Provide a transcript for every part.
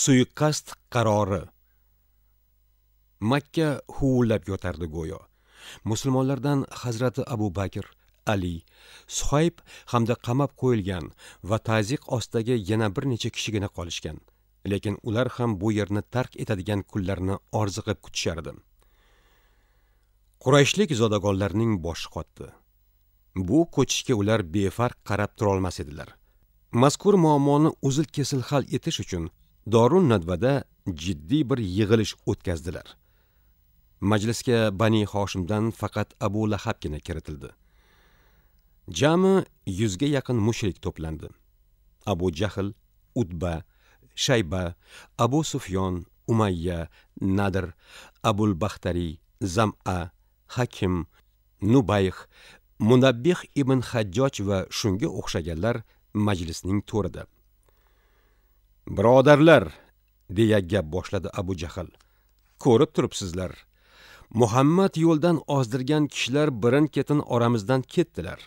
suiqasd qarori makka huvullab yotardi go'yo musulmonlardan hazrati abu bakr ali suhayb hamda qamab qo'yilgan va taziq ostidagi yana bir necha kishigina qolishgan lekin ular ham bu yerni tark etadigan kunlarni orziqib kutishardi qurayshlik zodagonlarning boshi qotdi bu ko'chishga ular befarq qarab turolmas edilar mazkur muammoni uzil kesil hal etish uchun dorun nadvada jiddiy bir yig'ilish o'tkazdilar majlisga bani hoshimdan faqat abu lahabgina kiritildi jami yuzga yaqin mushrik to'plandi abu jahl utba shayba abu sufyon umayya nadr abul baxtariy zama hakim nubayx munabbih ibn hajjoj va shunga o'xshaganlar majlisning to'rida birodarlar deya gap boshladi abu jahl ko'rib turibsizlar muhammad yo'ldan ozdirgan kishilar birin ketin oramizdan ketdilar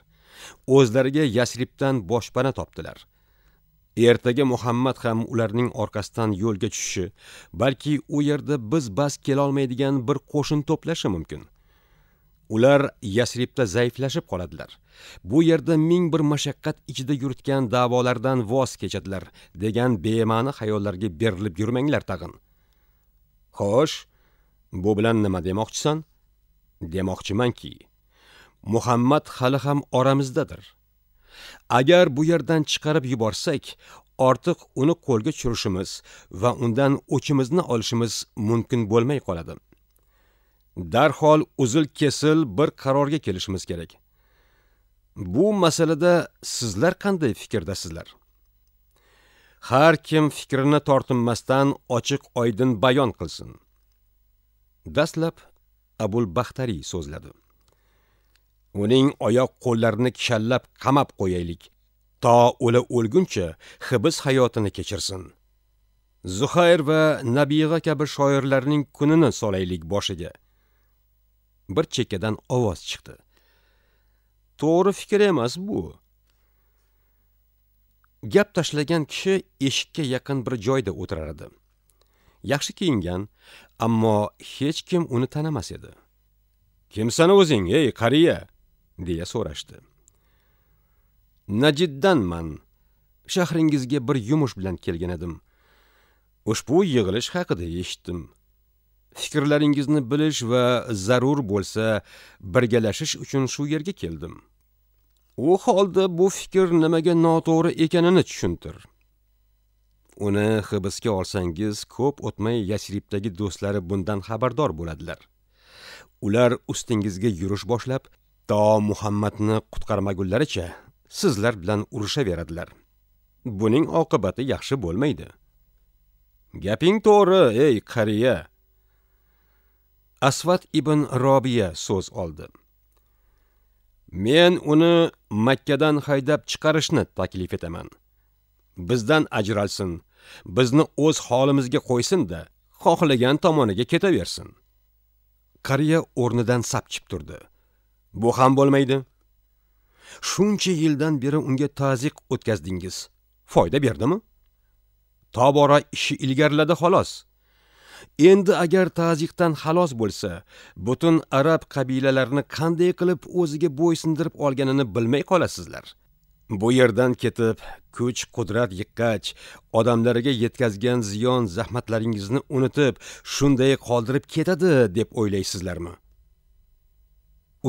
o'zlariga yasribdan boshpana topdilar ertaga muhammad ham ularning orqasidan yo'lga tushishi balki u yerda biz bas kelolmaydigan bir qo'shin to'plashi mumkin ular yasribda zaiflashib qoladilar bu yerda ming bir mashaqqat ichida yuritgan da'volardan voz kechadilar degan bema'ni xayollarga berilib yurmanglar tag'in xo'sh bu bilan nima demoqchisan demoqchimanki muhammad hali ham oramizdadir agar bu yerdan chiqarib yuborsak ortiq uni qo'lga tushirishimiz va undan o'chimizni olishimiz mumkin bo'lmay qoladi darhol uzil kesil bir qarorga kelishimiz kerak bu masalada sizlar qanday fikrdasizlar har kim fikrini tortinmasdan ochiq oydin bayon qilsin dastlab abul baxtariy so'zladi uning oyoq qo'llarini kishallab qamab qo'yaylik to o'la o'lguncha hibs hayotini kechirsin zuhayr va Nabiyga kabi shoirlarning kunini solaylik boshiga bir chekkadan ovoz chiqdi to'g'ri fikr emas bu gap tashlagan kishi eshikka yaqin bir joyda o'tirar edi yaxshi kiyingan ammo hech kim uni tanimas edi kimsan o'zing ey qariya deya so'rashdi najiddanman shahringizga bir yumush bilan kelgan edim ushbu yig'ilish haqida eshitdim fikrlaringizni bilish va zarur bo'lsa birgalashish uchun shu yerga keldim u holda bu fikr nimaga noto'g'ri ekanini tushuntir uni hibsga olsangiz ko'p o'tmay yasribdagi do'stlari bundan xabardor bo'ladilar ular ustingizga yurish boshlab to muhammadni qutqarmagunlaricha sizlar bilan urushaveradilar buning oqibati yaxshi bo'lmaydi gaping to'g'ri ey qariya asvat ibn robiya so'z oldi men uni makkadan haydab chiqarishni taklif etaman bizdan ajralsin bizni o'z holimizga qo'ysin-da, xohlagan tomoniga ketaversin qariya o'rnidan sapchib turdi bu ham bo'lmaydi shuncha yildan beri unga taziq o'tkazdingiz foyda berdimi tobora ishi ilgariladi xolos endi agar tazikdan xalos bo'lsa butun arab qabilalarini qanday qilib o'ziga bo'ysundirib olganini bilmay qolasizlar bu yerdan ketib kuch qudrat yiqqach odamlarga yetkazgan ziyon zahmatlaringizni unutib shunday qoldirib ketadi deb o'ylaysizlarmi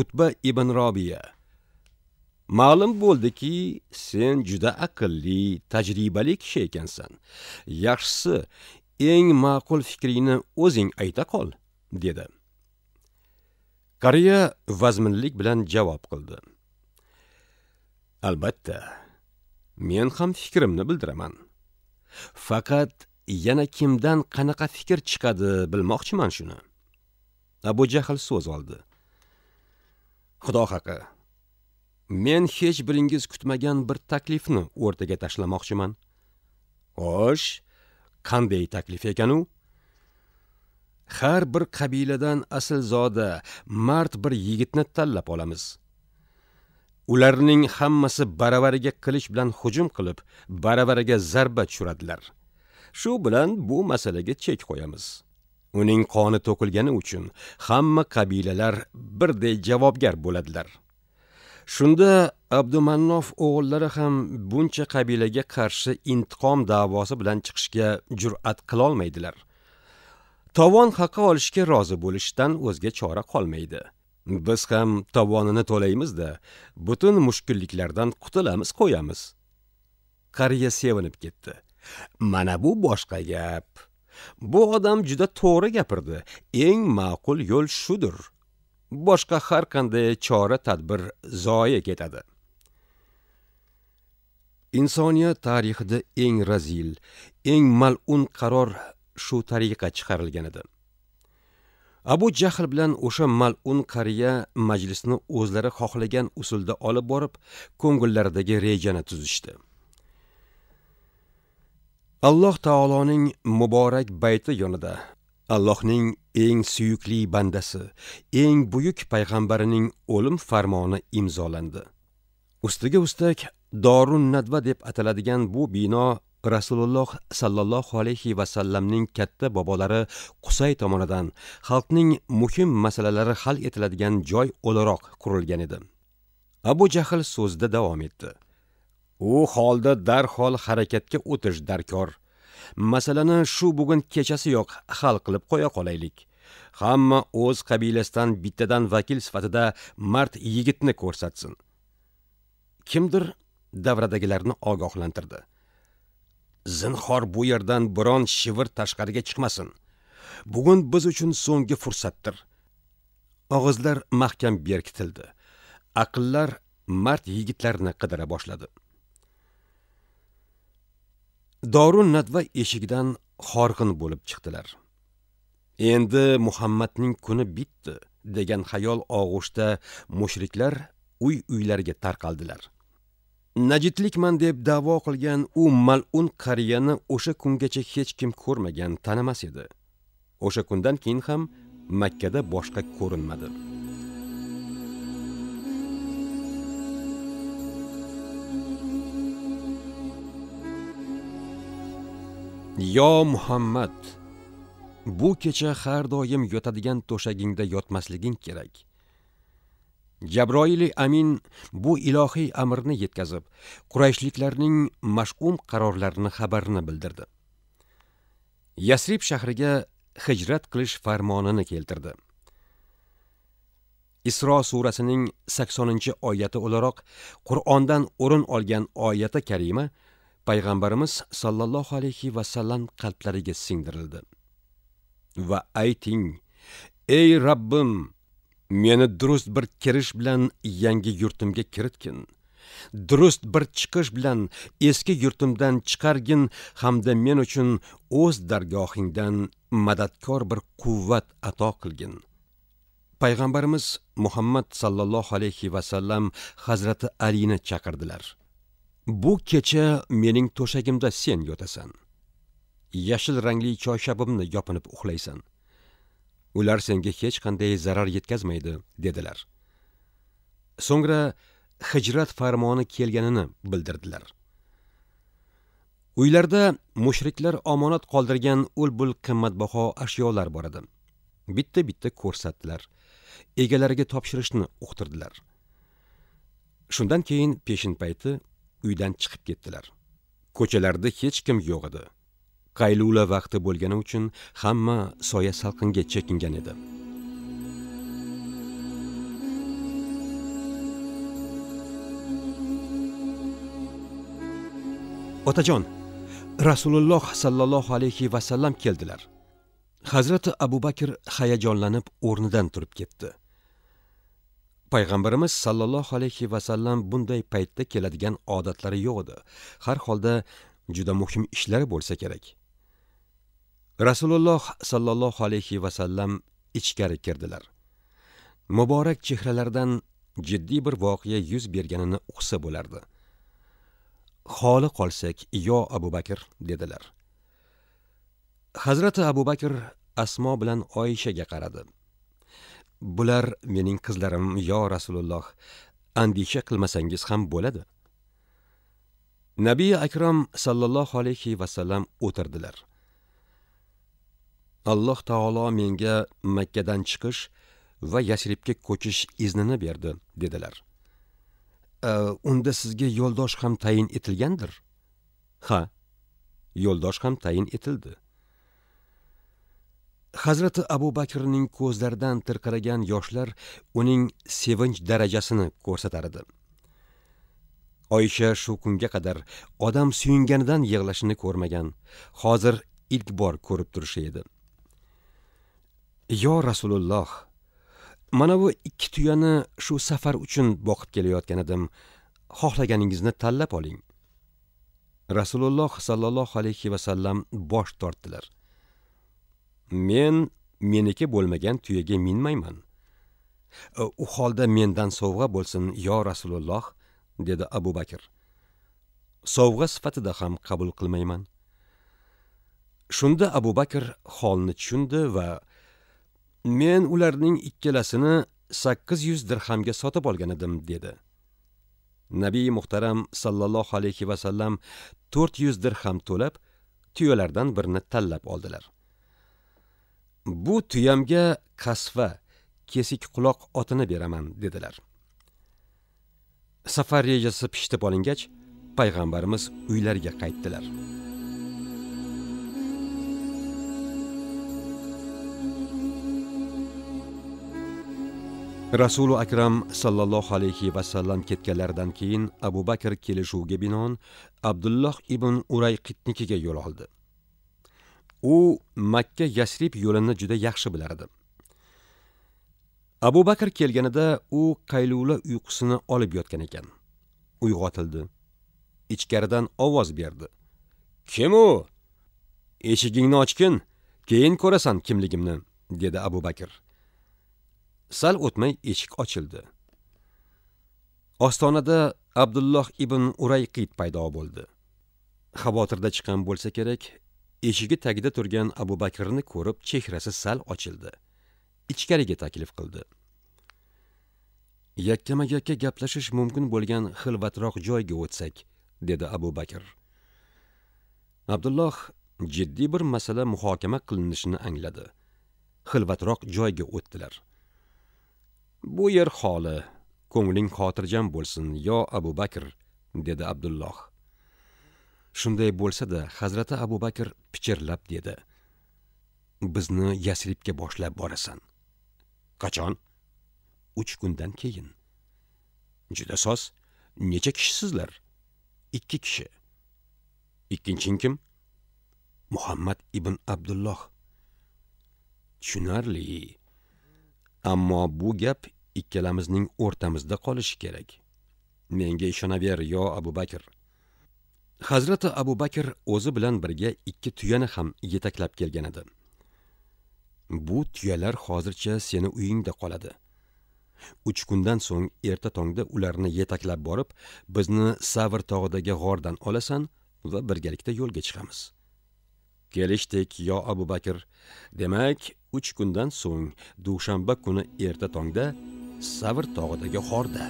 utba ibn robiya ma'lum bo'ldiki sen juda aqlli tajribali kishi ekansan yaxshisi eng ma'qul fikringni o'zing ayta qol dedi qariya vazminlik bilan javob qildi albatta men ham fikrimni bildiraman faqat yana kimdan qanaqa fikr chiqadi bilmoqchiman shuni abu jahl so'z oldi xudo haqi men hech biringiz kutmagan bir taklifni o'rtaga tashlamoqchiman xo'sh qanday taklif ekan u har bir qabiladan aslzoda mard bir yigitni tanlab olamiz ularning hammasi baravariga qilich bilan hujum qilib baravariga zarba tushiradilar shu bilan bu masalaga chek qo'yamiz uning qoni to'kilgani uchun hamma qabilalar birdek javobgar bo'ladilar shunda abdumannof o'g'illari ham buncha qabilaga qarshi intiqom da'vosi bilan chiqishga jur'at qilolmaydilar tovon haqi olishga rozi bo'lishdan o'zga chora qolmaydi biz ham tovonini to'laymizda butun mushkulliklardan qutulamiz qo'yamiz qariya sevinib ketdi mana bu boshqa gap bu odam juda to'g'ri gapirdi eng ma'qul yo'l shudir boshqa har qanday chora tadbir zoya ketadi insoniyat tarixida eng razil eng mal'un qaror shu tariqa chiqarilgan edi abu jahl bilan o'sha mal'un qariya majlisni o'zlari xohlagan usulda olib borib ko'ngillaridagi rejani tuzishdi alloh taoloning muborak bayti yonida allohning eng suyukli bandasi eng buyuk payg'ambarining o'lim farmoni imzolandi ustiga ustak dorun nadva deb ataladigan bu bino rasululloh sollallohu alayhi vasallamning katta bobolari qusay tomonidan xalqning muhim masalalari hal etiladigan joy o'laroq qurilgan edi abu jahl so'zida davom etdi u holda darhol harakatga o'tish darkor masalani shu bugun kechasiyoq hal qilib qo'ya qolaylik hamma o'z qabilasidan bittadan vakil sifatida mard yigitni ko'rsatsin kimdir davradagilarni ogohlantirdi zinhor bu yerdan biron shivir tashqariga chiqmasin bugun biz uchun so'nggi fursatdir og'izlar mahkam berkitildi aqllar mard yigitlarni qidira boshladi dorun nadva eshigidan horg'in bo'lib chiqdilar endi muhammadning kuni bitdi degan xayol og'ushda mushriklar uy uylariga tarqaldilar najidlikman deb da'vo qilgan u mal'un qariyani o'sha kungacha hech kim ko'rmagan tanimas edi o'sha kundan keyin ham makkada boshqa ko'rinmadi yo muhammad bu kecha har doim yotadigan to'shagingda yotmasliging kerak jabroili amin bu ilohiy amrni yetkazib qurayshliklarning mash'um qarorlarini xabarini bildirdi yasrib shahriga hijrat qilish farmonini keltirdi isro surasining 80 oyati o'laroq qur'ondan o'rin olgan oyati karima payg'ambarimiz sallallohu alayhi va sallam qalblariga singdirildi va ayting ey rabbim meni durust bir kirish bilan yangi yurtimga kiritgin durust bir chiqish bilan eski yurtimdan chiqargin hamda men uchun o'z dargohingdan madadkor bir quvvat ato qilgin payg'ambarimiz muhammad sallallohu alayhi vasallam hazrati alini chaqirdilar bu kecha mening to'shagimda sen yotasan yashil rangli choyshabimni yopinib uxlaysan ular senga hech qanday zarar yetkazmaydi dedilar so'ngra hijrat farmoni kelganini bildirdilar uylarda mushriklar omonat qoldirgan ul bul qimmatbaho ashyolar bor edi bitta bitta ko'rsatdilar egalariga topshirishni uqtirdilar shundan keyin peshin payti uydan chiqib ketdilar ko'chalarda hech kim yo'q edi qaylula vaqti bo'lgani uchun hamma soya salqinga chekingan edi otajon rasululloh sallallohu alayhi vasallam keldilar hazrati abu bakr hayajonlanib o'rnidan turib ketdi payg'ambarimiz sallallohu alayhi vasallam bunday paytda keladigan odatlari yo'q edi har holda juda muhim ishlar bo'lsa kerak rasululloh sollallohu alayhi vasallam ichkari kirdilar muborak chehralardan jiddiy bir voqea yuz berganini uqsa bo'lardi holi qolsak yo abu bakr dedilar hazrati abu bakr asmo bilan oyishaga qaradi bular mening qizlarim yo rasululloh andisha qilmasangiz ham bo'ladi nabiy akrom sallallohu alayhi vasallam o'tirdilar alloh taolo menga makkadan chiqish va yashribga ko'chish iznini berdi dedilar e, unda sizga yo'ldosh ham tayin etilgandir ha yo'ldosh ham tayin etildi hazrati abu bakrning ko'zlaridan tirqaragan yoshlar uning sevinch darajasini ko'rsatar edi oyisha shu kunga qadar odam suyunganidan yig'lashini ko'rmagan hozir ilk bor ko'rib turishi edi yo rasululloh mana bu ikki tuyani shu safar uchun boqib kelayotgan edim xohlaganingizni tanlab oling rasululloh sollallohu alayhi vasallam bosh tortdilar men meniki bo'lmagan tuyaga minmayman u holda mendan sovg'a bo'lsin yo rasululloh dedi abu bakr sovg'a sifatida ham qabul qilmayman shunda abu bakr holni tushundi va men ularning ikkalasini sakkiz yuz dirhamga sotib olgan edim dedi nabiy muhtaram sallallohu alayhi vasallam to'rt yuz dirham to'lab tuyalardan birini tanlab oldilar bu tuyamga qasva kesik quloq otini beraman dedilar safar rejasi pishitib olingach payg'ambarimiz uylariga qaytdilar rasuli akram sallallohu alayhi vasallam ketganlaridan keyin abu bakr kelishuvga binoan abdulloh ibn urayqitnikiga yo'l oldi u makka yasrib yo'lini juda yaxshi bilardi abu bakr kelganida u qaylula uyqusini olib yotgan ekan uyg'otildi ichkaridan ovoz berdi kim u eshigingni ochgin keyin ko'rasan kimligimni dedi abu bakr sal o'tmay eshik ochildi ostonada abdulloh ibn urayqit paydo bo'ldi xavotirda chiqqan bo'lsa kerak eshigi tagida turgan abu bakrni ko'rib chehrasi sal ochildi ichkariga taklif qildi yakkama yakka gaplashish mumkin bo'lgan xilvatroq joyga o'tsak dedi abu bakr abdulloh jiddiy bir masala muhokama qilinishini angladi xilvatroq joyga o'tdilar bu yer xoli ko'ngling xotirjam bo'lsin yo abu bakr dedi abdulloh shunday bo'lsa-da, hazrati abu bakr pichirlab dedi bizni yasribga boshlab borasan qachon uch kundan keyin juda soz necha kishisizlar ikki kishi ikkinching kim muhammad ibn abdulloh tushunarli ammo bu gap ikkalamizning o'rtamizda qolishi kerak menga ishonaver yo abu bakr hazrati abu bakr o'zi bilan birga ikki tuyani ham yetaklab kelgan edi bu tuyalar hozircha seni uyingda qoladi uch kundan so'ng erta tongda ularni yetaklab borib bizni savr tog'idagi g'ordan olasan va birgalikda yo'lga chiqamiz kelishdik yo abu bakr demak uch kundan so'ng dushanba kuni erta tongda savr tog'idagi xorda.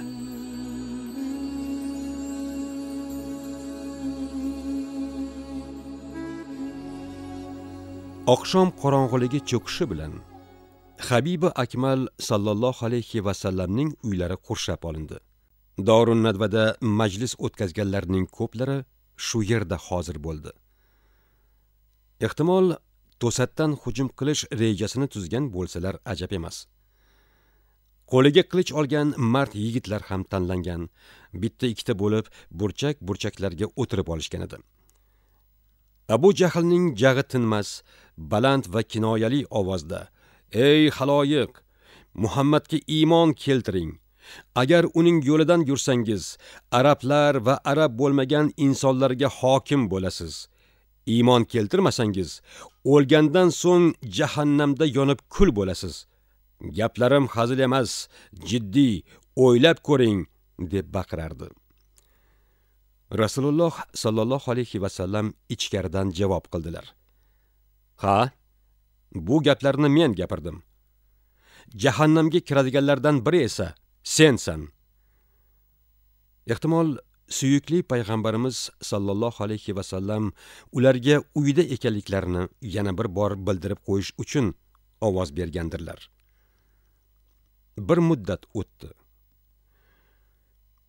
oqshom qorong'iligi cho'kishi bilan habiba akmal sallallohu alayhi va sallamning uylari qurshab olindi dorun nadvada majlis o'tkazganlarning ko'plari shu yerda hozir bo'ldi ehtimol to'satdan hujum qilish rejasini tuzgan bo'lsalar ajab emas qo'liga qilich olgan mard yigitlar ham tanlangan bitta ikkita bo'lib burchak burchaklarga o'tirib olishgan edi abu jahlning jag'i tinmas baland va kinoyali ovozda ey haloyiq muhammadga iymon keltiring agar uning yo'lidan yursangiz arablar va arab bo'lmagan insonlarga hokim bo'lasiz iymon keltirmasangiz o'lgandan so'ng jahannamda yonib kul bo'lasiz gaplarim hazil emas jiddiy o'ylab ko'ring deb baqirardi rasululloh sallallohu alayhi va sallam ichkaridan javob qildilar ha bu gaplarni men gapirdim jahannamga kiradiganlardan biri esa sensan ehtimol suyukli payg'ambarimiz sallallohu alayhi va sallam ularga uyda ekanliklarini yana bir bor bildirib qo'yish uchun ovoz bergandirlar bir muddat o'tdi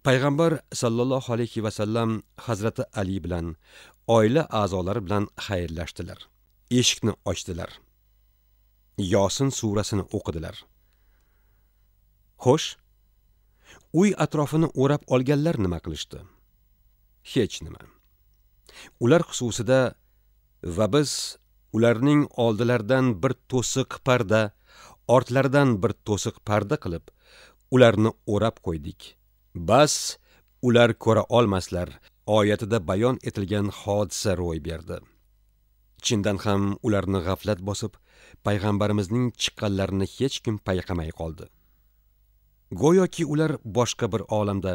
payg'ambar sollallohu alayhi vasallam hazrati ali bilan oila a'zolari bilan xayrlashdilar eshikni ochdilar yosin surasini o'qidilar xo'sh uy atrofini o'rab olganlar nima qilishdi hech nima ular xususida va biz ularning oldilaridan bir to'siq parda ortlaridan bir to'siq parda qilib ularni o'rab qo'ydik bas ular ko'ra olmaslar oyatida bayon etilgan hodisa ro'y berdi chindan ham ularni g'aflat bosib payg'ambarimizning chiqqanlarini hech kim payqamay qoldi go'yoki ular boshqa bir olamda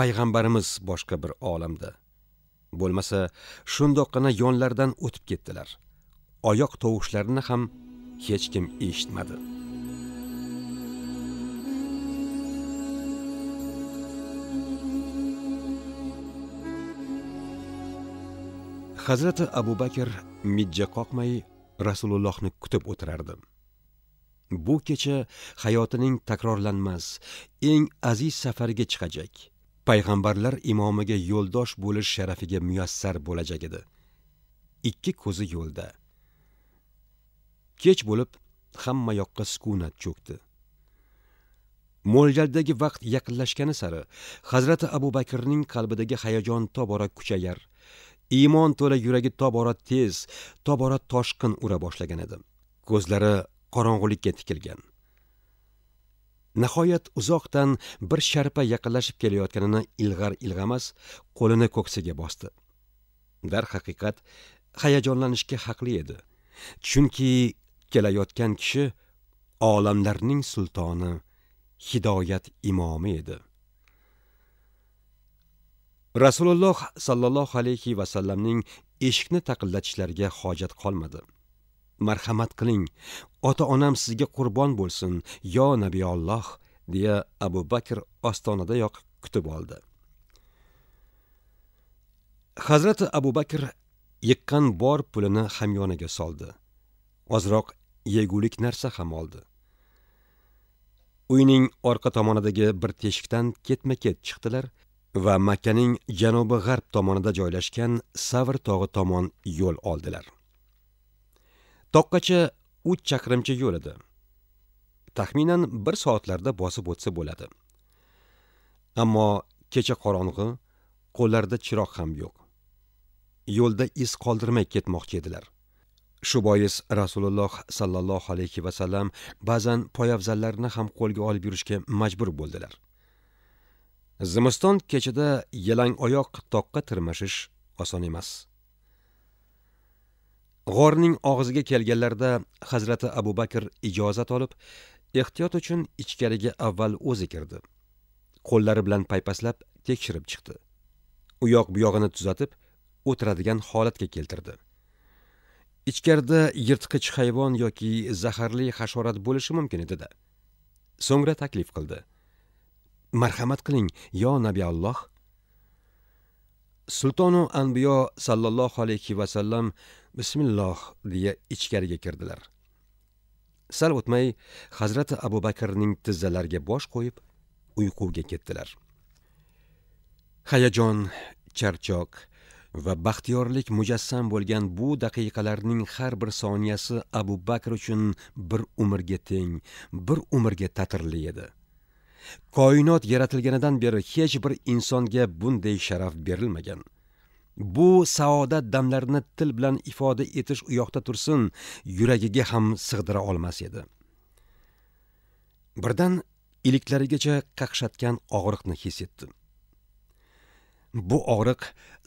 payg'ambarimiz boshqa bir olamda bo'lmasa shundoqqina yonlaridan o'tib ketdilar oyoq tovushlarini ham hech kim eshitmadi hazrati abu bakr mijja qoqmay rasulullohni kutib o'tirardi bu kecha hayotining takrorlanmas eng aziz safarga chiqajak payg'ambarlar imomiga yo'ldosh bo'lish sharafiga muyassar bo'lajak edi ikki ko'zi yo'lda kech bo'lib hamma yoqqa sukunat cho'kdi mo'ljaldagi vaqt yaqinlashgani sari hazrati abu bakrning qalbidagi hayajon tobora kuchayar iymon to'la yuragi tobora tez tobora toshqin ura boshlagan edi ko'zlari qorong'ulikka tikilgan nihoyat uzoqdan bir sharpa yaqinlashib kelayotganini ilg'ar ilg'amas qo'lini ko'ksiga bosdi darhaqiqat hayajonlanishga haqli edi chunki kelayotgan kishi olamlarning sultoni hidoyat imomi edi rasululloh sollallohu alayhi vasallamning eshikni taqillatishlariga hojat qolmadi marhamat qiling ota onam sizga qurbon bo'lsin yo nabiyolloh deya abu bakr ostonadayoq kutib oldi hazrati abu bakr yiqqan bor pulini hamyoniga soldi ozroq yegulik narsa ham oldi uyning orqa tomonidagi bir teshikdan ketma ket chiqdilar va makkaning janubi g'arb tomonida joylashgan savr tog'i tomon yo'l oldilar toqqacha uch chaqirimcha yo'l edi taxminan bir soatlarda bosib o'tsa bo'ladi ammo kecha qorong'i qo'llarida chiroq ham yo'q yo'lda iz qoldirmay ketmoqchi edilar shu bois rasululloh sollallohu alayhi vasallam ba'zan poyabzallarini ham qo'lga olib yurishga majbur bo'ldilar zimiston kechida yalang oyoq toqqa tirmashish oson emas g'orning og'ziga kelganlarida hazrati abu bakr ijozat olib ehtiyot uchun ichkariga avval o'zi kirdi qo'llari bilan paypaslab tekshirib chiqdi u yoq bu yog'ini tuzatib o'tiradigan holatga keltirdi ichkarida yirtqich hayvon yoki zaharli hasharot bo'lishi mumkin edida so'ngra taklif qildi marhamat qiling yo alloh sultonu anbiyo sallallohu alayhi vasallam bismilloh deya ichkariga kirdilar sal o'tmay hazrati abu bakrning tizzalariga bosh qo'yib uyquga ketdilar hayajon charchoq va baxtiyorlik mujassam bo'lgan bu daqiqalarning har bir soniyasi abu bakr uchun bir umrga teng bir umrga tatirli edi koinot yaratilganidan beri hech bir insonga bunday sharaf berilmagan bu saodat damlarini til bilan ifoda etish u yoqda tursin yuragiga ham sig'dira olmas edi birdan iliklarigacha qaqshatgan og'riqni his etdi bu og'riq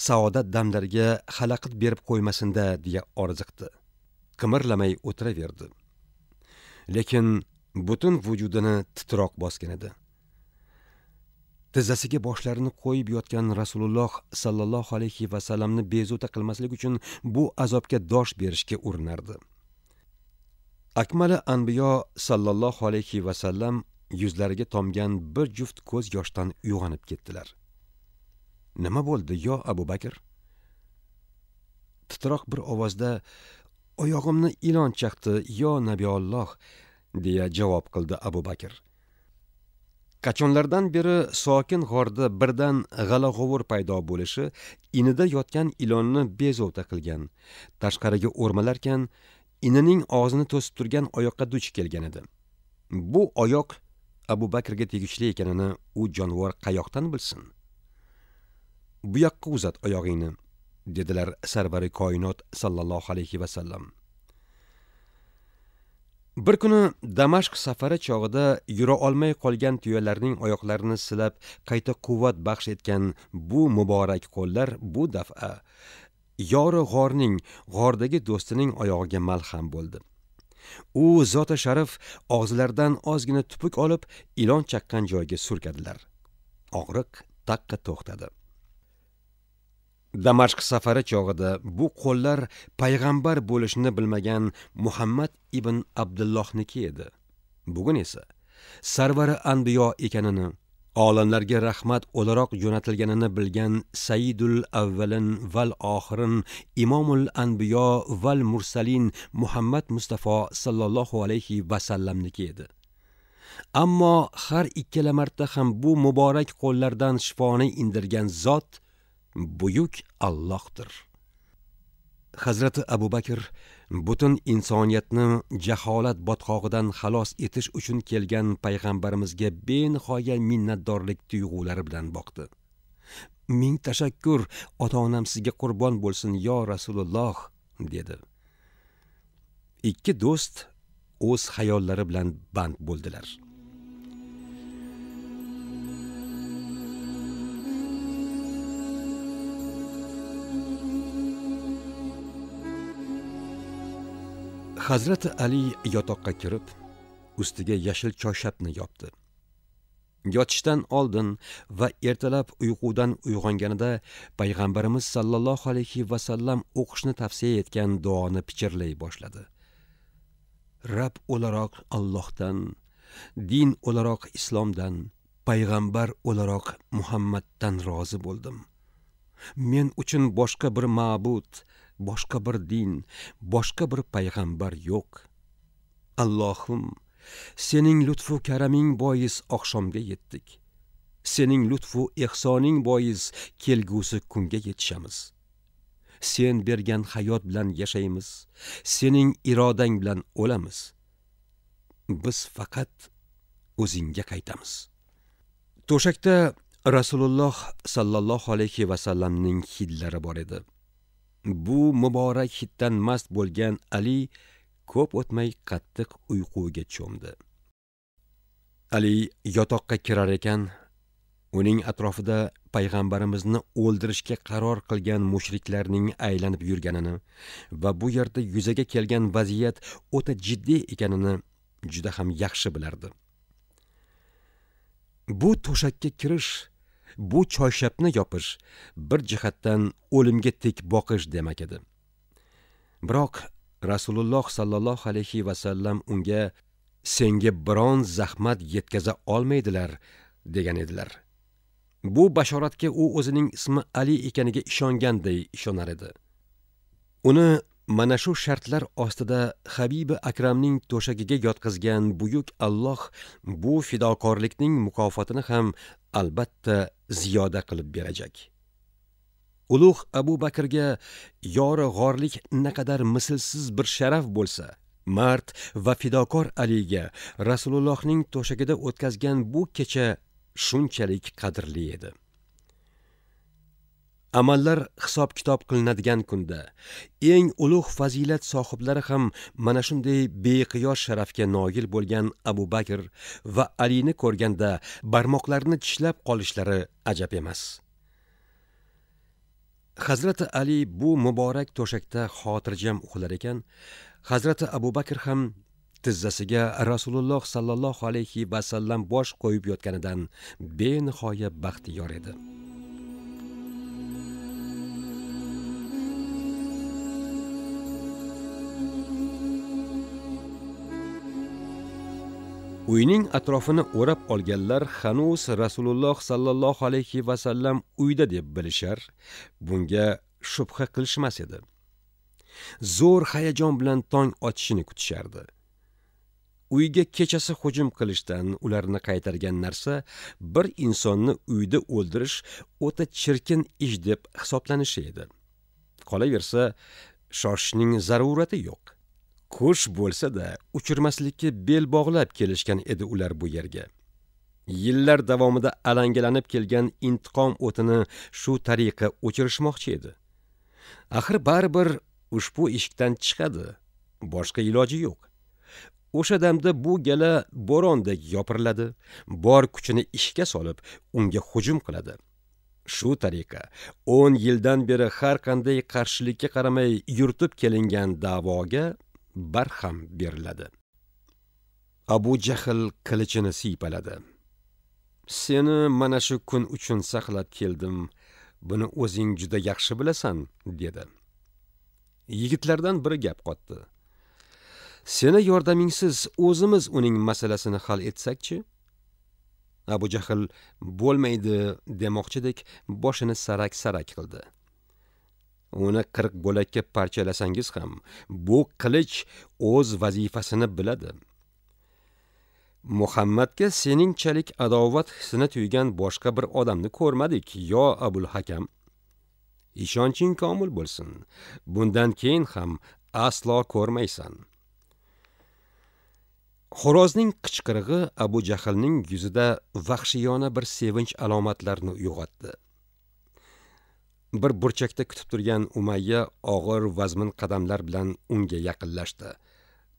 saodat damlariga xalaqit berib qo'ymasinda deya orziqdi qimirlamay o'tiraverdi lekin butun vujudini titroq bosgan edi tizzasiga boshlarini qo'yib yotgan rasululloh sollallohu alayhi vasallamni bezovta qilmaslik uchun bu azobga dosh berishga urinardi akmali anbiyo sollallohu alayhi vasallam yuzlariga tomgan bir juft ko'z yoshdan uyg'onib ketdilar nima bo'ldi yo abu bakr titroq bir ovozda oyog'imni ilon chaqdi yo nabiolloh deya javob qildi abu bakr qachonlardan beri sokin g'orda birdan g'ala g'ovur paydo bo'lishi inida yotgan ilonni bezovta qilgan tashqariga o'rmalarkan inining og'zini to'sib turgan oyoqqa duch kelgan edi bu oyoq abu bakrga tegishli ekanini u jonivor qayoqdan bilsin bu yoqqa uzat oyog'ingni dedilar sarvari koinot sallallohu alayhi vasallam bir kuni damashq safari chog'ida yura olmay qolgan tuyalarning oyoqlarini silab qayta quvvat baxsh etgan bu muborak qo'llar bu dafa yori g'orning g'ordagi do'stining oyog'iga malham bo'ldi u zoti sharif og'zlaridan ozgina tupuk olib ilon chaqqan joyga surkadilar og'riq taqqa to'xtadi damashq safari chog'ida bu qo'llar payg'ambar bo'lishni bilmagan muhammad ibn abdullohniki edi bugun esa sarvari anbiyo ekanini olamlarga rahmat o'laroq jo'natilganini bilgan saidul avvalin val oxirin imomul anbiyo val mursalin muhammad mustafo sallallohu alayhi vasallamniki edi ammo har ikkala marta ham bu muborak qo'llardan shifoni indirgan zot buyuk allohdir hazrati abu bakr butun insoniyatni jaholat botqog'idan xalos etish uchun kelgan payg'ambarimizga benihoya minnatdorlik tuyg'ulari bilan boqdi ming tashakkur ota onam sizga qurbon bo'lsin yo rasululloh dedi ikki do'st o'z xayollari bilan band bo'ldilar hazrati ali yotoqqa kirib ustiga yashil choyshabni yopdi yotishdan oldin va ertalab uyqudan uyg'onganida payg'ambarimiz sollallohu alayhi vasallam o'qishni tavsiya etgan duoni pichirlay boshladi rab o'laroq allohdan din o'laroq islomdan payg'ambar o'laroq muhammaddan rozi bo'ldim men uchun boshqa bir ma'bud boshqa bir din boshqa bir payg'ambar yo'q allohim sening lutfu karaming bois oqshomga yetdik sening lutfu ehsoning bois kelgusi kunga yetishamiz sen bergan hayot bilan yashaymiz sening irodang bilan o'lamiz biz faqat o'zingga qaytamiz to'shakda rasululloh sallallohu alayhi vasallamning hidlari bor edi bu muborak hiddan mast bo'lgan ali ko'p o'tmay qattiq uyquga cho'mdi ali yotoqqa kirar ekan uning atrofida payg'ambarimizni o'ldirishga qaror qilgan mushriklarning aylanib yurganini va bu yerda yuzaga kelgan vaziyat o'ta jiddiy ekanini juda ham yaxshi bilardi bu to'shakka kirish bu choyshabni yopish bir jihatdan o'limga tek boqish demak edi biroq rasululloh sollallohu alayhi vasallam unga senga biron zahmat yetkaza olmaydilar degan edilar bu bashoratga u o'zining ismi ali ekaniga ishonganday ishonar edi uni mana shu shartlar ostida habibi akramning to'shagiga yotqizgan buyuk alloh bu fidokorlikning mukofotini ham albatta ziyoda qilib berajak ulug' abu bakrga yori g'orlik naqadar mislsiz bir sharaf bo'lsa mard va fidokor aliga rasulullohning to'shagida o'tkazgan bu kecha shunchalik qadrli edi amallar hisob kitob qilinadigan kunda eng ulug' fazilat sohiblari ham mana shunday beqiyos sharafga noil bo'lgan abu bakr va alini ko'rganda barmoqlarini tishlab qolishlari ajab emas hazrati ali bu muborak to'shakda xotirjam uxlar ekan hazrati abu bakr ham tizzasiga rasululloh sollallohu alayhi vasallam bosh qo'yib yotganidan benihoya baxtiyor edi uyning atrofini o'rab olganlar hanuz rasululloh sallallohu alayhi vasallam uyda deb bilishar bunga shubha qilishmas edi zo'r hayajon bilan tong otishini kutishardi uyga kechasi hujum qilishdan ularni qaytargan narsa bir insonni uyda o'ldirish o'ta chirkin ish deb hisoblanishi edi qolaversa shoshishning zarurati yo'q qush bo'lsa da uchirmaslikka bel bog'lab kelishgan edi ular bu yerga yillar davomida alangalanib kelgan intiqom o'tini shu tariqa o'chirishmoqchi edi axir baribir ushbu eshikdan chiqadi boshqa iloji yo'q o'sha damda bu gala bo'rondek yopiriladi bor kuchini ishga solib unga hujum qiladi shu tariqa 10 yildan beri har qanday qarshilikka qaramay yurtib kelingan da'voga barham beriladi abu jahl qilichini siypaladi seni mana shu kun uchun saqlab keldim buni o'zing juda yaxshi bilasan dedi yigitlardan biri gap qotdi seni yordamingsiz o'zimiz uning masalasini hal etsakchi abu jahl bo'lmaydi demoqchidek boshini sarak sarak qildi -sarak uni qirq bo'lakka parchalasangiz ham bu qilich o'z vazifasini biladi muhammadga seningchalik adovat hissini tuygan boshqa bir odamni ko'rmadik yo abul hakam ishonching komil bo'lsin bundan keyin ham aslo ko'rmaysan xo'rozning qichqirig'i abu jahlning yuzida vahshiyona bir sevinch alomatlarini uyg'otdi bir burchakda kutib turgan umayya og'ir vazmin qadamlar bilan unga yaqinlashdi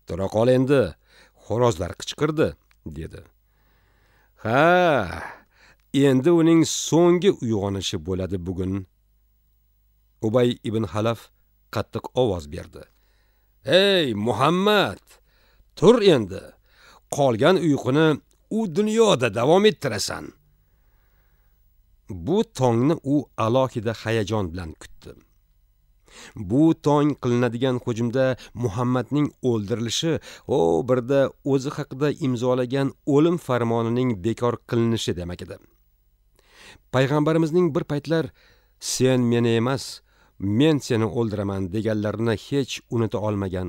tura qol endi xo'rozlar qichqirdi dedi ha endi uning so'nggi uyg'onishi bo'ladi bugun ubay ibn halaf qattiq ovoz berdi ey muhammad tur endi qolgan uyquni u dunyoda davom ettirasan bu tongni u alohida hayajon bilan kutdi bu tong qilinadigan hujumda muhammadning o'ldirilishi o birda o'zi haqida imzolagan o'lim farmonining bekor qilinishi demak edi payg'ambarimizning bir paytlar sen meni emas men seni o'ldiraman deganlarini hech unuta olmagan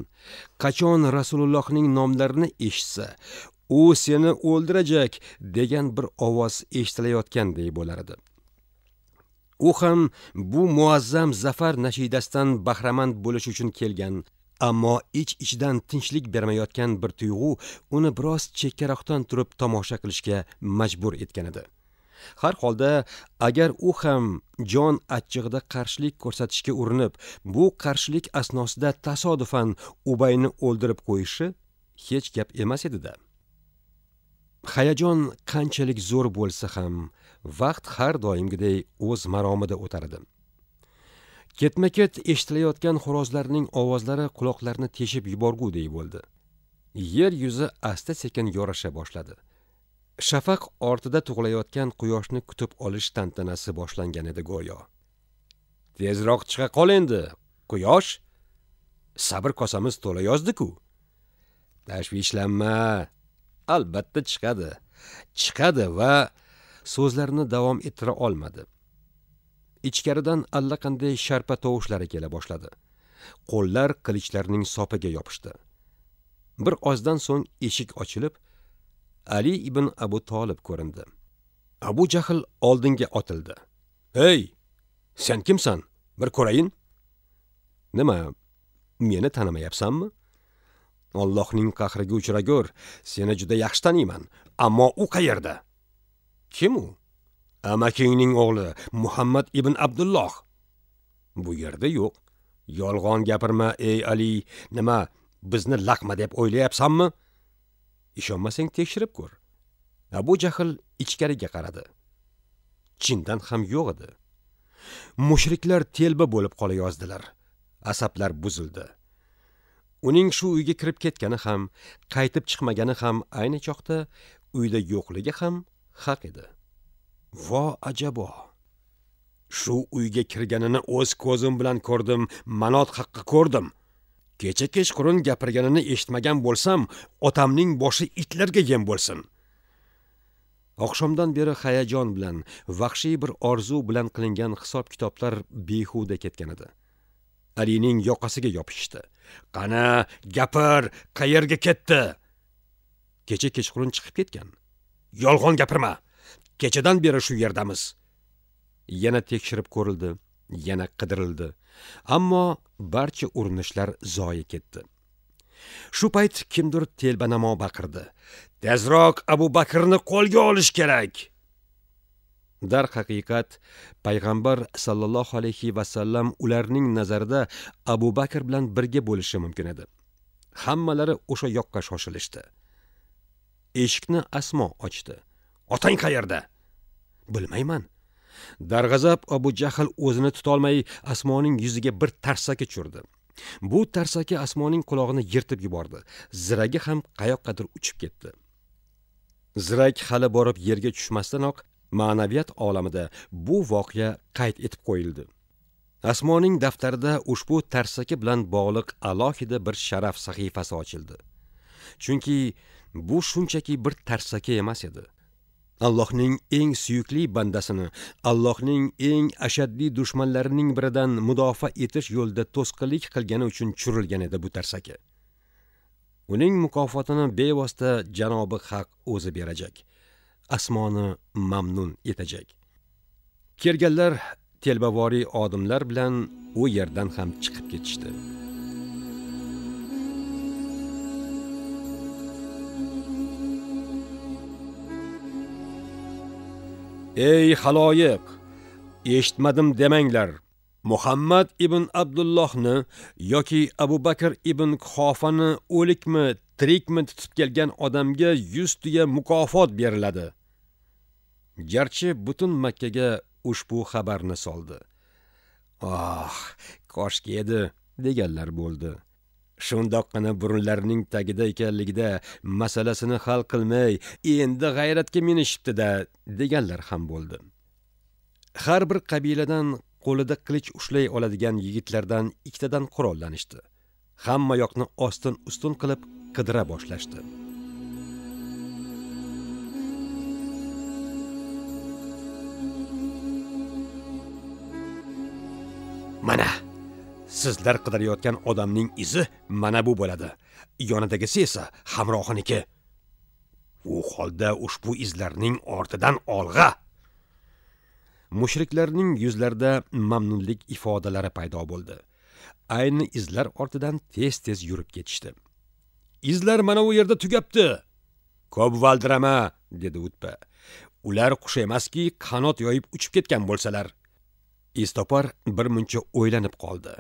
qachon rasulullohning nomlarini eshitsa u seni o'ldirajak degan bir ovoz eshitilayotganday bo'lar edi u ham bu muazzam zafar nashidasidan bahramand bo'lish uchun kelgan ammo ich ichidan tinchlik bermayotgan bir tuyg'u uni biroz chekkaroqdan turib tomosha qilishga majbur etgan edi har holda agar u ham jon achchig'ida qarshilik ko'rsatishga urinib bu qarshilik asnosida tasodifan ubayni o'ldirib qo'yishi hech gap emas edida hayajon qanchalik zo'r bo'lsa ham vaqt har doimgiday o'z maromida o'tar edi ketma ket eshitilayotgan xo'rozlarning ovozlari quloqlarni teshib yuborgudek bo'ldi yer yuzi asta sekin yorisha boshladi shafaq ortida tug'ilayotgan quyoshni kutib olish tantanasi boshlangan edi go'yo tezroq chiqa qol endi quyosh sabr kosamiz to'la yozdi-ku. tashvishlanma albatta chiqadi chiqadi va so'zlarini davom ettira olmadi ichkaridan allaqanday sharpa tovushlari kela boshladi qo'llar qilichlarning sopiga yopishdi bir ozdan so'ng eshik ochilib ali ibn abu tolib ko'rindi abu jahl oldinga otildi ey sen kimsan bir ko'rayin nima meni tanimayapsanmi allohning qahriga uchragur seni juda yaxshi taniyman ammo u qayerda Kim u? Amakingning o'g'li Muhammad ibn Abdulloh. Bu yerda yo'q. Yolg'on gapirma, ey Ali. Nima, bizni laqma deb o'ylayapsanmi? Ishonmasang tekshirib ko'r. Abu Jahl ichkariga qaradi. Chindan ham yo'q edi. Mushriklar telba bo'lib qolayozdilar. Asablar buzildi. Uning shu uyga kirib ketgani ham, qaytib chiqmagani ham ayni choqda uyda yo'qligi ham haq edi vo ajabo shu uyga kirganini o'z ko'zim bilan ko'rdim manot haqqi ko'rdim kecha kechqurun gapirganini eshitmagan bo'lsam otamning boshi itlarga yem bo'lsin oqshomdan beri hayajon bilan vahshiy bir orzu bilan qilingan hisob kitoblar behuda ketgan edi alining yoqasiga yopishdi qani gapir qayerga ketdi kecha kechqurun chiqib ketgan yolg'on gapirma kechadan beri shu yerdamiz yana tekshirib ko'rildi yana qidirildi ammo barcha urinishlar zoyi ketdi shu payt kimdir telbanamo baqirdi tezroq abu bakrni qo'lga olish kerak darhaqiqat payg'ambar sallallohu alayhi vasallam ularning nazarida abu bakr bilan birga bo'lishi mumkin edi hammalari o'sha yoqqa shoshilishdi eshikni asmo ochdi otang qayerda bilmayman darg'azab abu jahl o'zini tutolmay asmoning yuziga bir tarsaki tushirdi bu tarsaki asmoning qulog'ini yirtib yubordi ziragi ham qayoqqadir uchib ketdi zirak hali borib yerga tushmasdanoq ma'naviyat olamida bu voqea qayd etib qo'yildi asmoning daftarida ushbu tarsaki bilan bog'liq alohida bir sharaf sahifasi ochildi chunki bu shunchaki bir tarsaka emas edi allohning eng suyukli bandasini allohning eng ashaddiy dushmanlarining biridan mudofaa etish yo'lida to'sqinlik qilgani uchun tushirilgan edi bu tarsaka uning mukofotini bevosita janobi haq o'zi berajak asmoni mamnun etajak kelganlar telbavoriy odimlar bilan u yerdan ham chiqib ketishdi ey haloyiq eshitmadim demanglar muhammad ibn abdullohni yoki abu bakr ibn Khofani o'likmi tirikmi tutib kelgan odamga 100 tuya mukofot beriladi garchi butun makkaga ushbu xabarni soldi oh koshki edi deganlar bo'ldi shundoqqina burunlarining tagida ekanligida masalasini hal qilmay endi g'ayratga minishibdida deganlar ham bo'ldi har bir qabiladan qo'lida qilich ushlay oladigan yigitlardan ikkitadan qurollanishdi hamma yoqni ostin ustun qilib qidira boshlashdi mana sizlar qidirayotgan odamning izi mana bu bo'ladi yonidagisi esa hamrohiniki u holda ushbu izlarning ortidan olg'a mushriklarning yuzlarida mamnunlik ifodalari paydo bo'ldi ayni izlar ortidan tez tez yurib ketishdi izlar mana u yerda tugabdi ko'p valdirama dedi utpa ular qush emaski qanot yoyib uchib ketgan bo'lsalar istopar muncha o'ylanib qoldi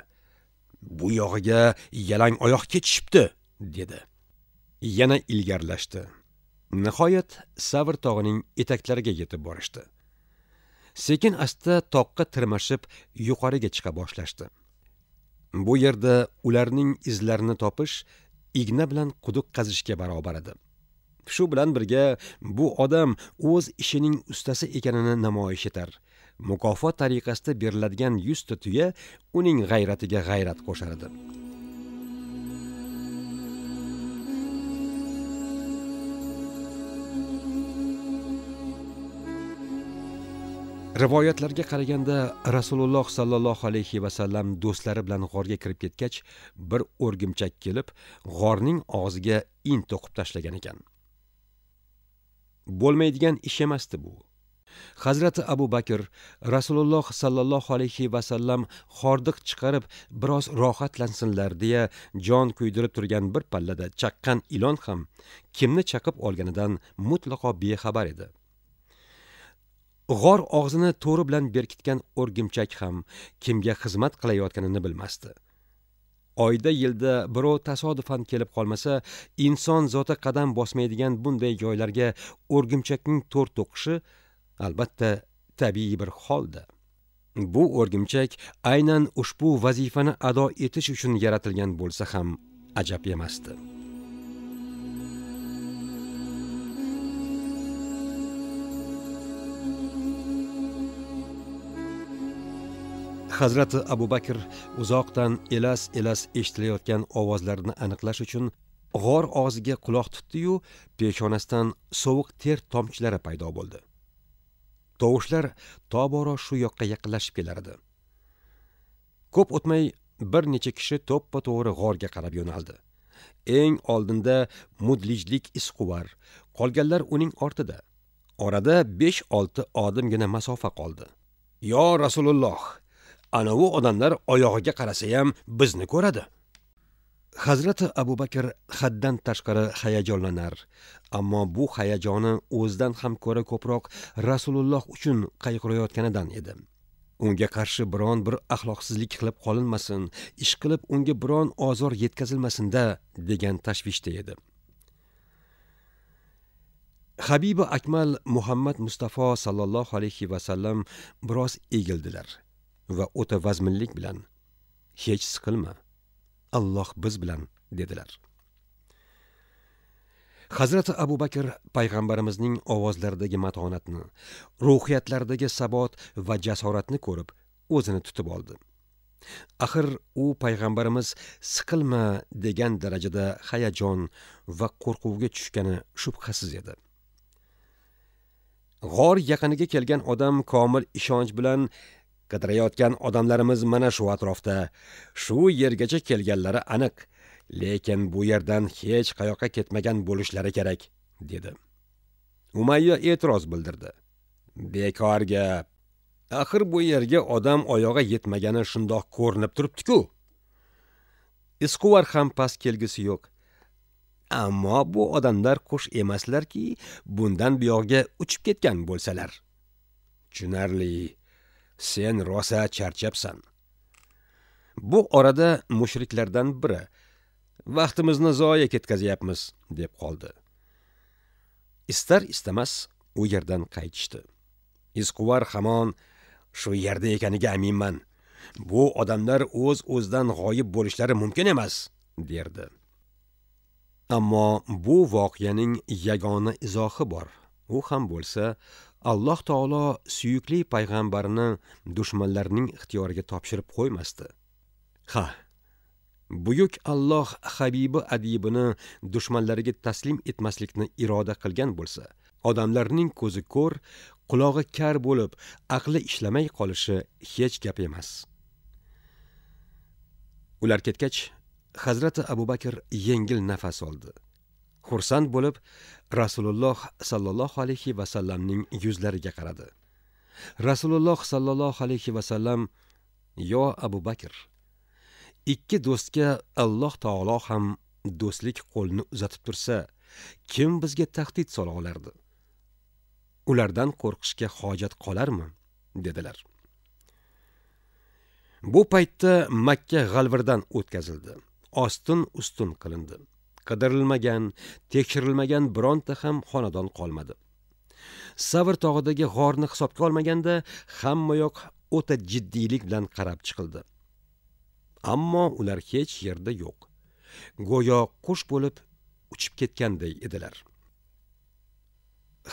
bu yog'iga yalang oyoq ketishibdi dedi yana ilgarlashdi. nihoyat savr tog'ining etaklariga yetib borishdi sekin asta toqqa tirmashib yuqoriga chiqa boshlashdi bu yerda ularning izlarini topish igna bilan quduq qazishga barobar edi shu bilan birga bu odam o'z ishining ustasi ekanini namoyish etar mukofot tariqasida beriladigan 100 ta tuya uning g'ayratiga g'ayrat qo'shar edi rivoyatlarga qaraganda rasululloh sollallohu alayhi vasallam do'stlari bilan g'orga kirib ketgach bir o'rgimchak kelib g'orning og'ziga in to'qib tashlagan ekan bo'lmaydigan ish emasdi bu hazrati abu bakr rasululloh sollallohu alayhi vasallam hordiq chiqarib biroz rohatlansinlar deya jon kuydirib turgan bir pallada chaqqan ilon ham kimni chaqib olganidan mutlaqo bexabar edi g'or og'zini to'ri bilan berkitgan o'rgimchak ham kimga xizmat qilayotganini bilmasdi oyda yilda birov tasodifan kelib qolmasa inson zoti qadam bosmaydigan bunday joylarga o'rgimchakning to'r to'qishi albatta tabiiy bir holda bu o'rgimchak aynan ushbu vazifani ado etish uchun yaratilgan bo'lsa ham ajab emasdi hazrati abu bakr uzoqdan elas elas eshitilayotgan ovozlarni aniqlash uchun g'or og'ziga quloq tutdiyu peshonasidan sovuq ter tomchilari paydo bo'ldi tovushlar tobora shu yoqqa yaqinlashib kelardi ko'p o'tmay bir necha kishi to'ppa to'g'ri g'orga qarab yo'naldi eng oldinda mudlijlik isquvar qolganlar uning ortida orada besh olti odimgina masofa qoldi yo rasululloh anavi odamlar oyog'iga qarasayam bizni ko'radi hazrati abu bakr haddan tashqari hayajonlanar ammo bu hayajoni o'zidan ham ko'ra ko'proq rasululloh uchun qayg'urayotganidan edi unga qarshi biron bir axloqsizlik qilib qolinmasin ishqilib unga biron ozor yetkazilmasinda degan tashvishda edi habiba akmal muhammad mustafo sallallohu alayhi vasallam biroz egildilar va o'ta vazminlik bilan hech siqilma alloh biz bilan dedilar hazrati abu bakr payg'ambarimizning ovozlaridagi matonatni ruhiyatlaridagi sabot va jasoratni ko'rib o'zini tutib oldi axir u payg'ambarimiz siqilma degan darajada hayajon va qo'rquvga tushgani shubhasiz edi g'or yaqiniga kelgan odam komil ishonch bilan qidirayotgan odamlarimiz mana shu atrofda shu yergacha kelganlari aniq lekin bu yerdan hech qayoqqa ketmagan bo'lishlari kerak dedi umayya e'tiroz bildirdi bekor gap axir bu yerga odam oyog'i yetmagani shundoq ko'rinib turibdi-ku. isquvar ham past kelgisi yo'q ammo bu odamlar qush emaslarki bundan buyog'iga uchib ketgan bo'lsalar tushunarli sen rosa charchabsan bu orada mushriklardan biri vaqtimizni zoya ketkazyapmiz deb qoldi istar istamas u yerdan qaytishdi izquvar hamon shu yerda ekaniga aminman bu odamlar o'z o'zidan g'oyib bo'lishlari mumkin emas derdi ammo bu voqeaning yagona izohi bor u ham bo'lsa alloh taolo suyukli payg'ambarini dushmanlarning ixtiyoriga topshirib qo'ymasdi ha buyuk alloh habibi adibini dushmanlariga taslim etmaslikni iroda qilgan bo'lsa odamlarning ko'zi ko'r qulog'i kar bo'lib aqli ishlamay qolishi hech gap emas ular ketgach hazrati abu bakr yengil nafas oldi xursand bo'lib rasululloh sollallohu alayhi vasallamning yuzlariga qaradi rasululloh sollallohu alayhi vasallam yo abu bakr ikki do'stga alloh taolo ham do'stlik qo'lini uzatib tursa kim bizga tahdid sola olardi ulardan qo'rqishga hojat qolarmi dedilar bu paytda makka g'alvirdan o'tkazildi ostin ustun qilindi qidirilmagan tekshirilmagan bironta ham xonadon qolmadi savr tog'idagi g'orni hisobga olmaganda hammayoq o'ta jiddiylik bilan qarab chiqildi ammo ular hech yerda yo'q go'yo qush bo'lib uchib ketganday edilar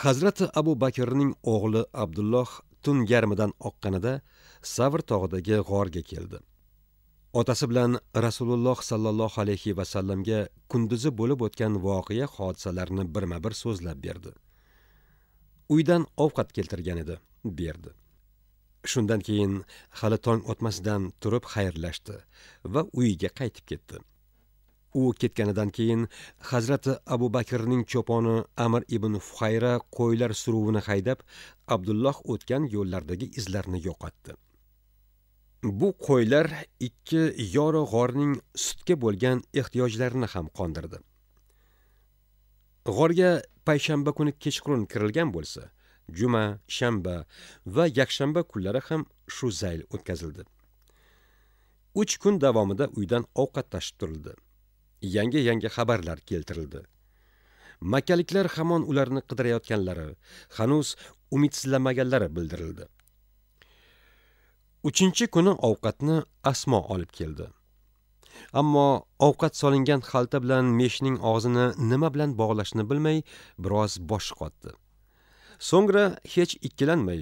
hazrati abu bakrning o'g'li abdulloh tun yarmidan oqqanida savr tog'idagi g'orga keldi otasi bilan rasululloh sollallohu alayhi vasallamga kunduzi bo'lib o'tgan voqea hodisalarni birma bir so'zlab berdi uydan ovqat keltirgan edi berdi shundan keyin hali tong otmasdan turib xayrlashdi va uyiga qaytib ketdi u ketganidan keyin hazrati abu bakrning cho'poni amir ibn fuhayra qo'ylar suruvini haydab abdulloh o'tgan yo'llardagi izlarni yo'qotdi bu qo'ylar ikki yoro g'orning sutga bo'lgan ehtiyojlarini ham qondirdi g'orga payshanba kuni kechqurun kirilgan bo'lsa juma shanba va yakshanba kunlari ham shu zayl o'tkazildi uch kun davomida uydan ovqat tashib turildi yangi yangi xabarlar keltirildi makkaliklar hamon ularni qidirayotganlari hanuz umidsizlamaganlari bildirildi uchinchi kuni ovqatni asmo olib keldi ammo ovqat solingan xalta bilan meshning og'zini nima bilan bog'lashni bilmay biroz bosh qotdi so'ngra hech ikkilanmay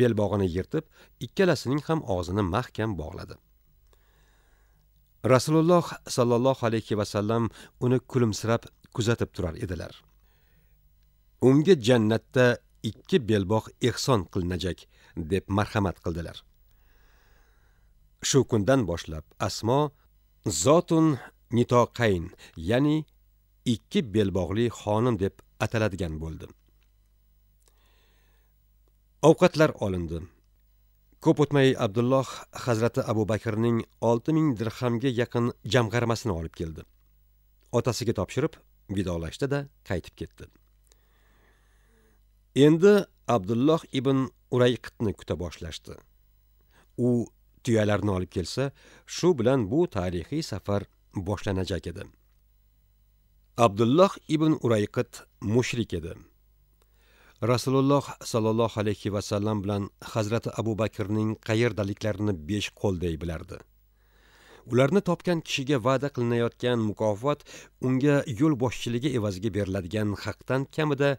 belbog'ini yirtib ikkalasining ham og'zini mahkam bog'ladi rasululloh sollallohu alayhi vasallam uni kulimsirab kuzatib turar edilar unga jannatda ikki belbog' ehson qilinajak deb marhamat qildilar shu kundan boshlab asmo zotun nitoqayn ya'ni ikki belbog'li xonim deb ataladigan bo'ldi ovqatlar olindi ko'p o'tmay abdulloh hazrati abu bakrning olti ming dirhamga yaqin jamg'armasini olib keldi otasiga topshirib vidolashdi da qaytib ketdi endi abdulloh ibn urayqitni kuta boshlashdi u tuyalarni olib kelsa shu bilan bu tarixiy safar boshlanajak edi abdulloh ibn urayqit mushrik edi rasululloh sollallohu alayhi vasallam bilan hazrati abu bakrning qayerdaliklarini besh qo'lday bilardi ularni topgan kishiga va'da qilinayotgan mukofot unga yo'l boshchiligi evaziga beriladigan haqdan kamida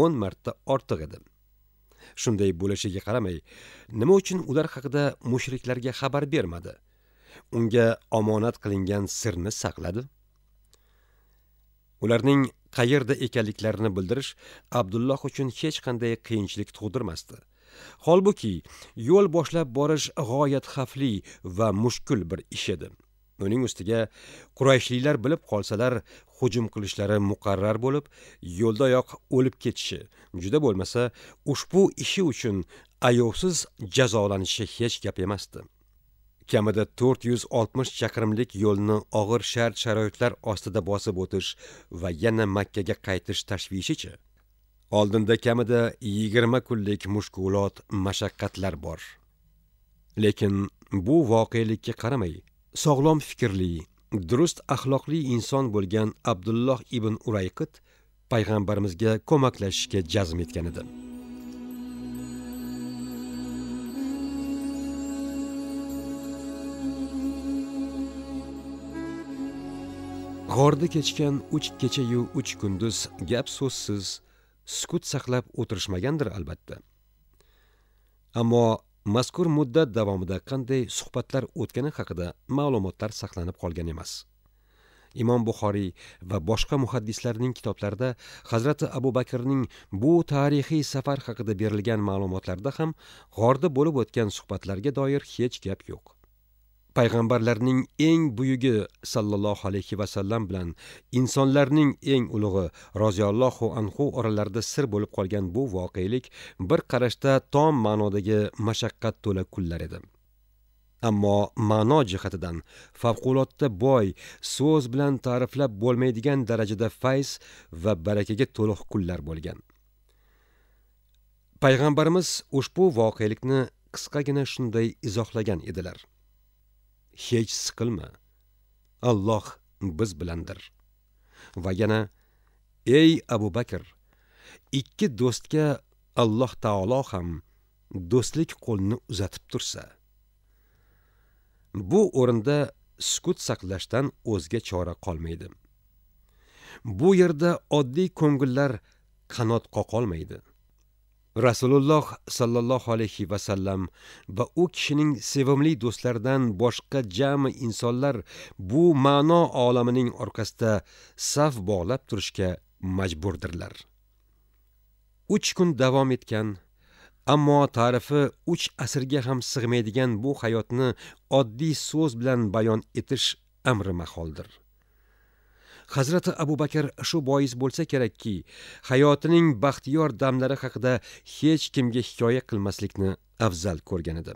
o'n marta ortiq edi shunday bo'lishiga qaramay nima uchun ular haqida mushriklarga xabar bermadi unga omonat qilingan sirni saqladi ularning qayerda ekanliklarini bildirish abdulloh uchun hech qanday qiyinchilik tug'dirmasdi holbuki yo'l boshlab borish g'oyat xavfli va mushkul bir ish edi uning ustiga qurayshliklar bilib qolsalar hujum qilishlari muqarrar bo'lib yo'ldayoq o'lib ketishi juda bo'lmasa ushbu ishi uchun ayovsiz jazolanishi hech gap emasdi kamida 460 chaqirimlik yo'lni og'ir shart sharoitlar ostida bosib o'tish va yana makkaga qaytish tashvishichi oldinda kamida 20 kunlik mushkulot mashaqqatlar bor lekin bu voqelikka qaramay sog'lom fikrli durust axloqli inson bo'lgan abdulloh ibn urayqit payg'ambarimizga ko'maklashishga jazm etgan edi g'orda kechgan uch kechayu uch kunduz gap so'zsiz sukut saqlab o'tirishmagandir albatta ammo mazkur muddat davomida qanday suhbatlar o'tgani haqida ma'lumotlar saqlanib qolgan emas imom buxoriy va boshqa muhaddislarning kitoblarida hazrati abu bakrning bu tarixiy safar haqida berilgan ma'lumotlarda ham g'orda bo'lib o'tgan suhbatlarga doir hech gap yo'q payg'ambarlarning eng buyugi sallallohu alayhi vasallam bilan insonlarning eng ulug'i roziyallohu anhu oralarida sir bo'lib qolgan bu voqelik bir qarashda tom ma'nodagi mashaqqat to'la kunlar edi ammo ma'no jihatidan favqulodda boy so'z bilan ta'riflab bo'lmaydigan darajada fayz va barakaga to'liq kunlar bo'lgan payg'ambarimiz ushbu voqelikni qisqagina shunday izohlagan edilar hech siqilma. Alloh biz bilandir. Va yana ey Abu Bakr, ikki do'stga Alloh taolo ham do'stlik qo'lini uzatib tursa. Bu o'rinda sukut saqlashdan o'zga chora qolmaydi. Bu yerda oddiy ko'ngillar qanot qoqolmaydi. olmaydi. rasululloh sollallohu alayhi vasallam va u kishining sevimli do'stlaridan boshqa jami insonlar bu ma'no olamining orqasida saf bog'lab turishga majburdirlar uch kun davom etgan ammo ta'rifi uch asrga ham sig'maydigan bu hayotni oddiy so'z bilan bayon etish amri maholdir hazrati abu bakr shu bois bo'lsa kerakki hayotining baxtiyor damlari haqida hech kimga hikoya qilmaslikni afzal ko'rgan edi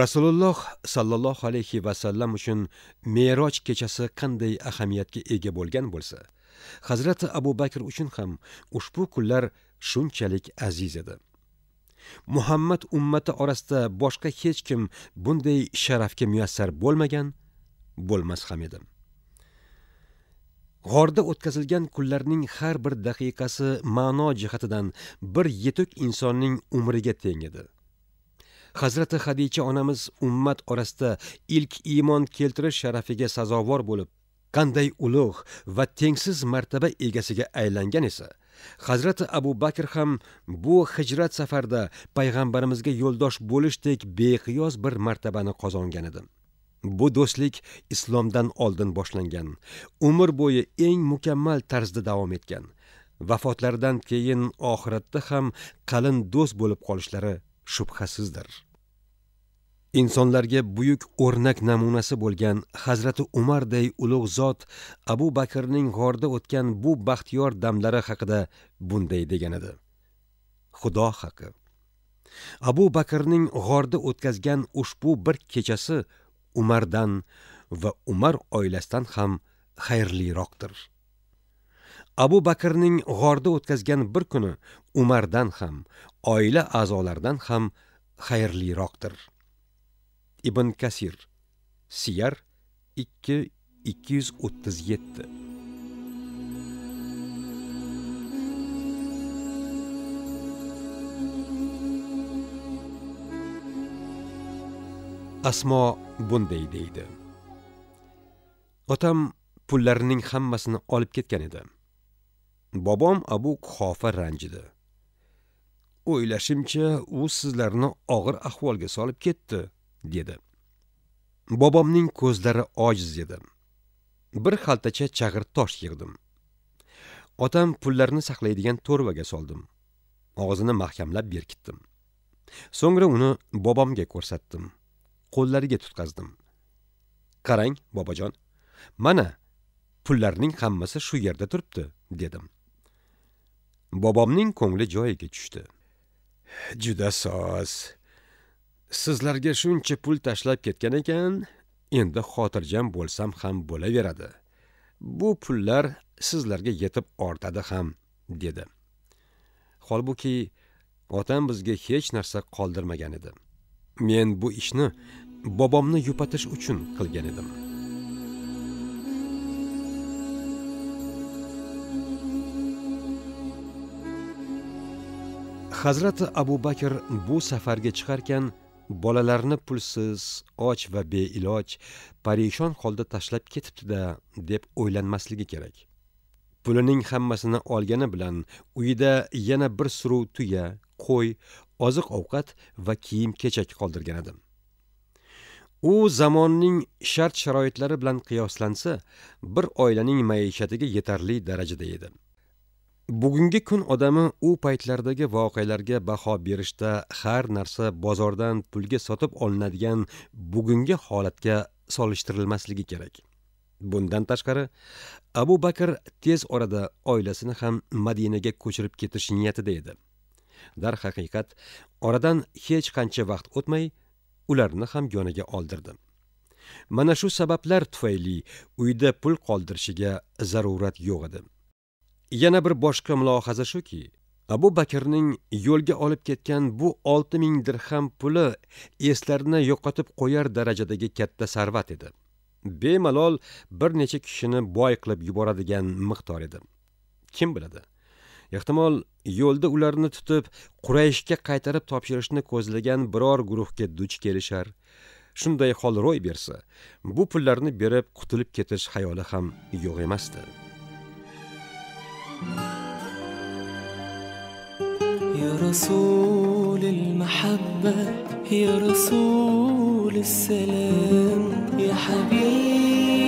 rasululloh sollallohu alayhi vasallam uchun meroj kechasi qanday ahamiyatga ega bo'lgan bo'lsa hazrati abu bakr uchun ham ushbu kunlar shunchalik aziz edi muhammad ummati orasida boshqa hech kim bunday sharafga muyassar bo'lmagan bo'lmas ham edi g'orda o'tkazilgan kunlarning har bir daqiqasi ma'no jihatidan bir yetuk insonning umriga teng edi hazrati hadicha onamiz ummat orasida ilk iymon keltirish sharafiga sazovor bo'lib qanday ulug' va tengsiz martaba egasiga aylangan esa hazrati abu bakr ham bu hijrat safarda payg'ambarimizga yo'ldosh bo'lishdek beqiyos bir martabani qozongan edi bu do'stlik islomdan oldin boshlangan umr bo'yi eng mukammal tarzda davom etgan vafotlaridan keyin oxiratda ham qalin do'st bo'lib qolishlari shubhasizdir insonlarga buyuk o'rnak namunasi bo'lgan Hazrat umarday ulug' zot abu bakrning g'orda o'tgan bu baxtiyor damlari haqida bunday degan edi xudo haqi abu bakrning g'orda o'tkazgan ushbu bir kechasi umardan va umar oilasidan ham xayrliroqdir abu bakrning g'orda o'tkazgan bir kuni umardan ham oila a'zolaridan ham xayrliroqdir ibn kasir siyar 2 237 asmo bunday deydi otam pullarining hammasini olib ketgan edi bobom abu kofa ranjidi o'ylashimcha u sizlarni og'ir ahvolga solib ketdi dedi bobomning ko'zlari ojiz edi bir xaltacha chag'ir tosh yig'dim otam pullarni saqlaydigan to'rvaga soldim og'zini mahkamlab berkitdim so'ngra uni bobomga ko'rsatdim qo'llariga tutqazdim qarang bobojon mana pullarning hammasi shu yerda turibdi dedim bobomning ko'ngli joyiga tushdi juda soz sizlarga shuncha pul tashlab ketgan ekan endi xotirjam bo'lsam ham bo'laveradi bu pullar sizlarga yetib ortadi ham dedi holbuki otam bizga hech narsa qoldirmagan edi men bu ishni bobomni yupatish uchun qilgan edim hazrati abu bakr bu safarga chiqarkan bolalarni pulsiz och va beiloj parishon holda tashlab ketibdida deb o'ylanmasligi kerak pulining hammasini olgani bilan uyida yana bir suruv tuya qo'y oziq ovqat va kiyim kechak qoldirgan edim u zamonning shart sharoitlari bilan qiyoslansa bir oilaning maishatiga yetarli darajada edi bugungi kun odami u paytlardagi voqealarga baho berishda har narsa bozordan pulga sotib olinadigan bugungi holatga solishtirilmasligi kerak bundan tashqari abu bakr tez orada oilasini ham madinaga ko'chirib ketish niyatida edi darhaqiqat oradan hech qancha vaqt o'tmay ularni ham yoniga oldirdim mana shu sabablar tufayli uyda pul qoldirishiga zarurat yo'q edi yana bir boshqa mulohaza shuki abu bakrning yo'lga olib ketgan bu olti ming dirham puli eslarini yo'qotib qo'yar darajadagi katta sarvat edi bemalol bir necha kishini boy qilib yuboradigan miqdor edi kim biladi ehtimol yo'lda ularni tutib qurayshga qaytarib topshirishni ko'zlagan biror guruhga duch kelishar shunday hol ro'y bersa bu pullarni berib qutulib ketish xayoli ham yo'q emasdi يا رسول المحبة يا رسول السلام يا حبيبي